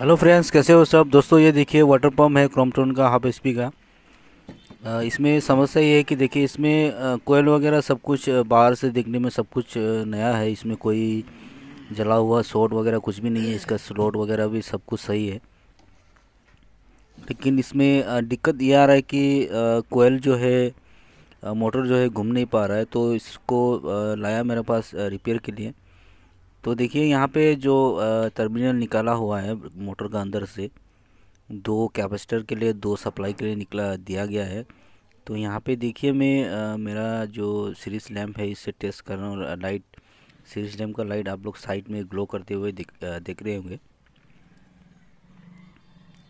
hello friends कैसे हो सब दोस्तों ये देखिए वाटर पम्प है क्रोमटोन का हाफ पी का इसमें समस्या ये है कि देखिए इसमें कोयल वगैरह सब कुछ बाहर से देखने में सब कुछ नया है इसमें कोई जला हुआ शॉर्ट वगैरह कुछ भी नहीं है इसका स्लॉट वगैरह भी सब कुछ सही है लेकिन इसमें दिक्कत ये आ रहा है कि कोयल जो है मोटर जो है घूम नहीं पा रहा है तो इसको लाया मेरे पास रिपेयर के लिए तो देखिए यहाँ पे जो टर्मिनल निकाला हुआ है मोटर का अंदर से दो कैपेसिटर के लिए दो सप्लाई के लिए निकला दिया गया है तो यहाँ पे देखिए मैं मेरा जो सीरीज लैम्प है इससे टेस्ट कर रहा हूँ लाइट सीरीज लैम्प का लाइट आप लोग साइड में ग्लो करते हुए देख देख रहे होंगे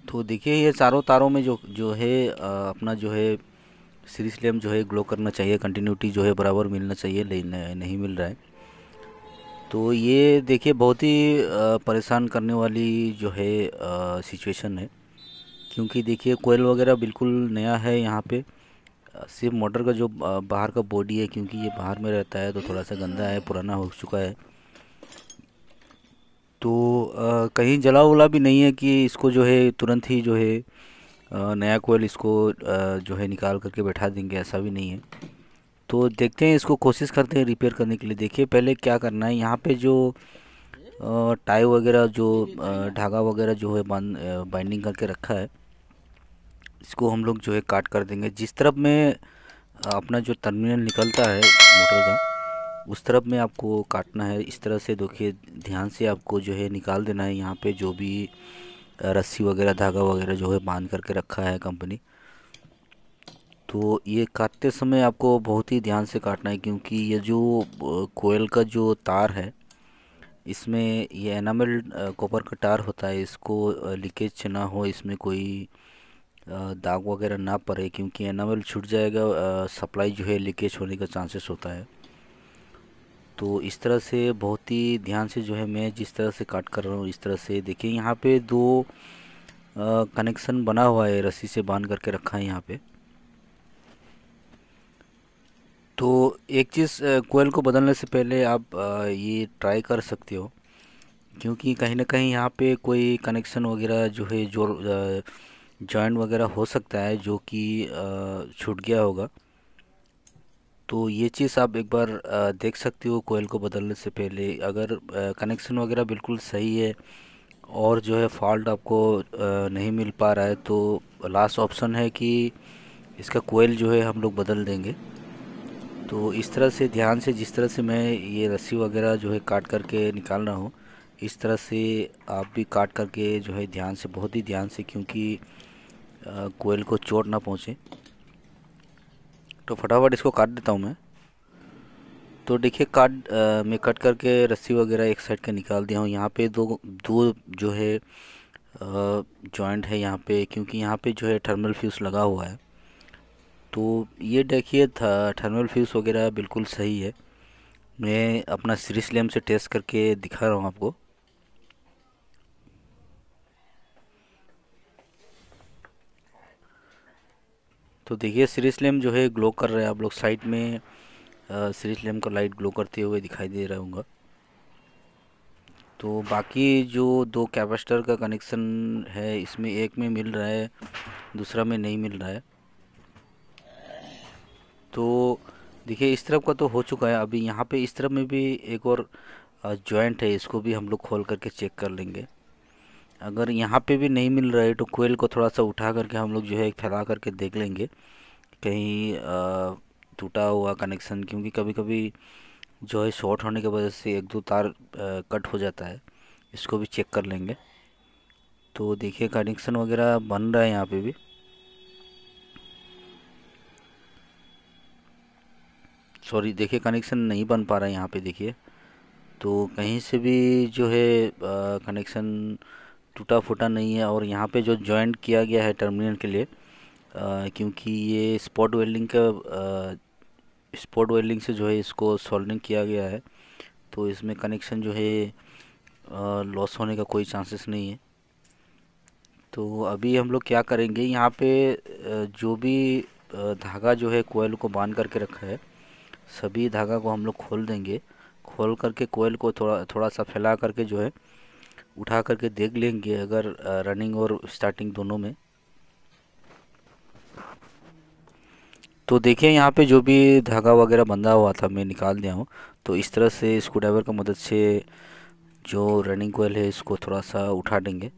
तो देखिए ये चारों तारों में जो जो है अपना जो है सीरीज लैम्प जो है ग्लो करना चाहिए कंटिन्यूटी जो है बराबर मिलना चाहिए लेकिन नहीं मिल रहा है तो ये देखिए बहुत ही परेशान करने वाली जो है सिचुएशन है क्योंकि देखिए कोयल वगैरह बिल्कुल नया है यहाँ पे सिर्फ मोटर का जो बाहर का बॉडी है क्योंकि ये बाहर में रहता है तो थोड़ा सा गंदा है पुराना हो चुका है तो आ, कहीं जला उला भी नहीं है कि इसको जो है तुरंत ही जो है आ, नया कोयल इसको आ, जो है निकाल करके बैठा देंगे ऐसा भी नहीं है तो देखते हैं इसको कोशिश करते हैं रिपेयर करने के लिए देखिए पहले क्या करना है यहाँ पे जो टाई वगैरह जो धागा वगैरह जो है बंद बाइंडिंग करके रखा है इसको हम लोग जो है काट कर देंगे जिस तरफ में अपना जो टर्मिनल निकलता है मोटर का उस तरफ में आपको काटना है इस तरह से देखिए ध्यान से आपको जो है निकाल देना है यहाँ पे जो भी रस्सी वगैरह धागा वगैरह जो है बांध करके रखा है कंपनी तो ये काटते समय आपको बहुत ही ध्यान से काटना है क्योंकि ये जो कोयल का जो तार है इसमें ये एनामल कॉपर का तार होता है इसको लीकेज ना हो इसमें कोई दाग वगैरह ना पड़े क्योंकि एनामल छूट जाएगा सप्लाई जो है लीकेज होने का चांसेस होता है तो इस तरह से बहुत ही ध्यान से जो है मैं जिस तरह से काट कर रहा हूँ इस तरह से देखिए यहाँ पे दो कनेक्शन बना हुआ है रस्सी से बांध करके रखा है यहाँ पर एक चीज़ कोयल को बदलने से पहले आप ये ट्राई कर सकते हो क्योंकि कहीं ना कहीं यहाँ पे कोई कनेक्शन वगैरह जो है जो जॉइंट वगैरह हो सकता है जो कि छूट गया होगा तो ये चीज़ आप एक बार देख सकते हो कोयल को बदलने से पहले अगर कनेक्शन वगैरह बिल्कुल सही है और जो है फॉल्ट आपको नहीं मिल पा रहा है तो लास्ट ऑप्शन है कि इसका कोयल जो है हम लोग बदल देंगे तो इस तरह से ध्यान से जिस तरह से मैं ये रस्सी वगैरह जो है काट करके निकाल रहा हूँ इस तरह से आप भी काट करके जो है ध्यान से बहुत ही ध्यान से क्योंकि कोयल को चोट ना पहुँचे तो फटाफट इसको काट देता हूँ मैं तो देखिए काट मैं कट करके रस्सी वगैरह एक साइड के निकाल दिया हूँ यहाँ पे दो दो जो है जॉइंट है यहाँ पे क्योंकि यहाँ पे जो है थर्मल फ्यूज़ लगा हुआ है तो ये देखिए था थर्मल फ्यूज़ वगैरह बिल्कुल सही है मैं अपना सीरीज लैम्प से टेस्ट करके दिखा रहा हूँ आपको तो देखिए सीरीज लैम्प जो है ग्लो कर रहा है आप लोग साइड में सीरीज लैम्प का लाइट ग्लो करते हुए दिखाई दे रहा होगा तो बाकी जो दो कैपेसिटर का कनेक्शन है इसमें एक में मिल रहा है दूसरा में नहीं मिल रहा है तो देखिए इस तरफ का तो हो चुका है अभी यहाँ पे इस तरफ में भी एक और जॉइंट है इसको भी हम लोग खोल करके चेक कर लेंगे अगर यहाँ पे भी नहीं मिल रहा है तो कोयल को थोड़ा सा उठा करके हम लोग जो है फैला करके देख लेंगे कहीं टूटा हुआ कनेक्शन क्योंकि कभी कभी जो है शॉर्ट होने की वजह से एक दो तार कट हो जाता है इसको भी चेक कर लेंगे तो देखिए कनेक्शन वगैरह बन रहा है यहाँ पे भी सॉरी देखिए कनेक्शन नहीं बन पा रहा है यहाँ पे देखिए तो कहीं से भी जो है कनेक्शन टूटा फूटा नहीं है और यहाँ पे जो जॉइंट किया गया है टर्मिनल के लिए क्योंकि ये स्पॉट वेल्डिंग का स्पॉट वेल्डिंग से जो है इसको सॉल्डिंग किया गया है तो इसमें कनेक्शन जो है लॉस होने का कोई चांसेस नहीं है तो अभी हम लोग क्या करेंगे यहाँ पे जो भी धागा जो है कोयल को बांध करके रखा है सभी धागा को हम लोग खोल देंगे खोल करके कोयल को थोड़ा थोड़ा सा फैला करके जो है उठा करके देख लेंगे अगर रनिंग और स्टार्टिंग दोनों में तो देखिए यहाँ पे जो भी धागा वगैरह बंधा हुआ था मैं निकाल दिया हूँ तो इस तरह से स्क्रू ड्राइवर की मदद से जो रनिंग कोयल है इसको थोड़ा सा उठा देंगे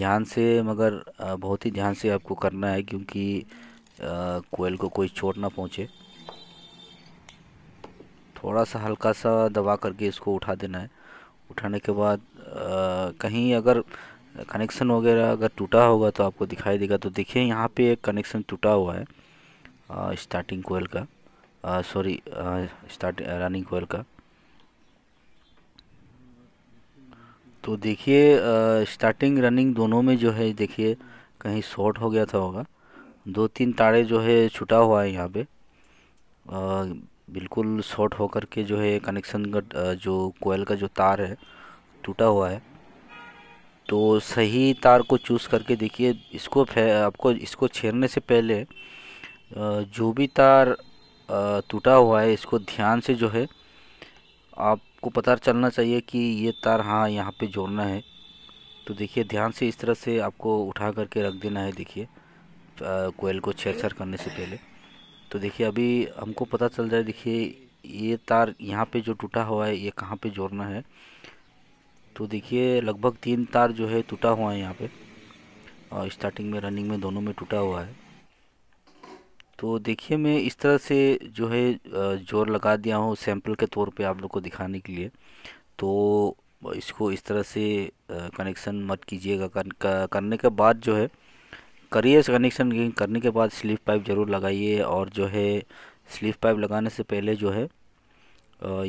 ध्यान से मगर बहुत ही ध्यान से आपको करना है क्योंकि कोयल को कोई चोट ना पहुँचे थोड़ा सा हल्का सा दबा करके इसको उठा देना है उठाने के बाद आ, कहीं अगर कनेक्शन वगैरह अगर टूटा होगा तो आपको दिखाई देगा तो देखिए यहाँ पे एक कनेक्शन टूटा हुआ है स्टार्टिंग कोयल का सॉरी स्टार्ट रनिंग कोयल का तो देखिए स्टार्टिंग रनिंग दोनों में जो है देखिए कहीं शॉर्ट हो गया था होगा दो तीन तारे जो है छुटा हुआ है यहाँ पे बिल्कुल शॉर्ट होकर के जो है कनेक्शन का जो कोयल का जो तार है टूटा हुआ है तो सही तार को चूज़ करके देखिए इसको आपको इसको छेड़ने से पहले जो भी तार टूटा हुआ है इसको ध्यान से जो है आपको पता चलना चाहिए कि ये तार हाँ यहाँ पे जोड़ना है तो देखिए ध्यान से इस तरह से आपको उठा करके रख देना है देखिए कोयल को छेड़छाड़ करने से पहले तो देखिए अभी हमको पता चल जाए देखिए ये तार यहाँ पे जो टूटा हुआ है ये कहाँ पे जोड़ना है तो देखिए लगभग तीन तार जो है टूटा हुआ है यहाँ पे और स्टार्टिंग में रनिंग में दोनों में टूटा हुआ है तो देखिए मैं इस तरह से जो है जोर लगा दिया हूँ सैम्पल के तौर पे आप लोग को दिखाने के लिए तो इसको इस तरह से कनेक्शन मत कीजिएगा करने के बाद जो है करिए इस कनेक्शन करने के बाद स्लीप पाइप ज़रूर लगाइए और जो है स्लीप पाइप लगाने से पहले जो है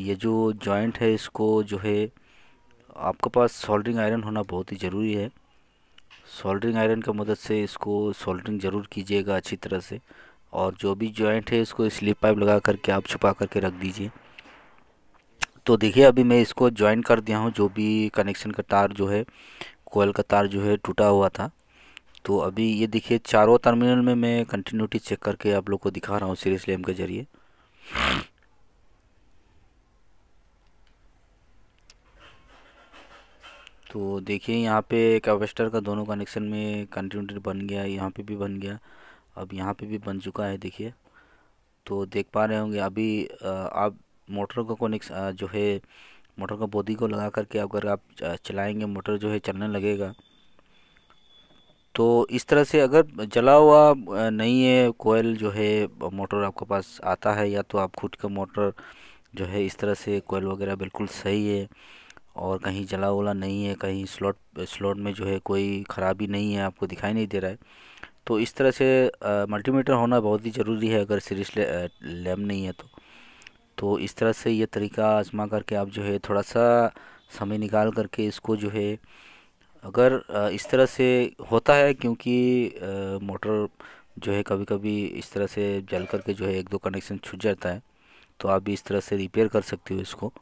ये जो जॉइंट है इसको जो है आपके पास सोल्डरिंग आयरन होना बहुत ही ज़रूरी है सोल्डरिंग आयरन की मदद से इसको सोल्डरिंग ज़रूर कीजिएगा अच्छी तरह से और जो भी जॉइंट है इसको स्लिप पाइप लगा करके आप छुपा करके रख दीजिए तो देखिए अभी मैं इसको जॉइन कर दिया हूँ जो भी कनेक्शन का तार जो है कोयल का तार जो है टूटा हुआ था तो अभी ये देखिए चारों टर्मिनल में मैं कंटिन्यूटी चेक करके आप लोग को दिखा रहा हूँ सीरीज लैम्प के ज़रिए तो देखिए यहाँ पे कैपेसिटर का दोनों कनेक्शन में कंटिन्यूटी बन गया यहाँ पे भी बन गया अब यहाँ पे भी बन चुका है देखिए तो देख पा रहे होंगे अभी आप मोटर का कनेक्शन जो है मोटर का बॉडी को लगा करके अगर आप चलाएंगे मोटर जो है चलने लगेगा तो इस तरह से अगर जला हुआ नहीं है कोयल जो है मोटर आपके पास आता है या तो आप खुद का मोटर जो है इस तरह से कोयल वगैरह बिल्कुल सही है और कहीं जला वला नहीं है कहीं स्लॉट स्लॉट में जो है कोई ख़राबी नहीं है आपको दिखाई नहीं दे रहा है तो इस तरह से मल्टीमीटर होना बहुत ही ज़रूरी है अगर सीरीज लैब नहीं है तो तो इस तरह से ये तरीका आजमा करके आप जो है थोड़ा सा समय निकाल करके इसको जो है अगर इस तरह से होता है क्योंकि मोटर जो है कभी कभी इस तरह से जल करके जो है एक दो कनेक्शन छूट जाता है तो आप भी इस तरह से रिपेयर कर सकते हो इसको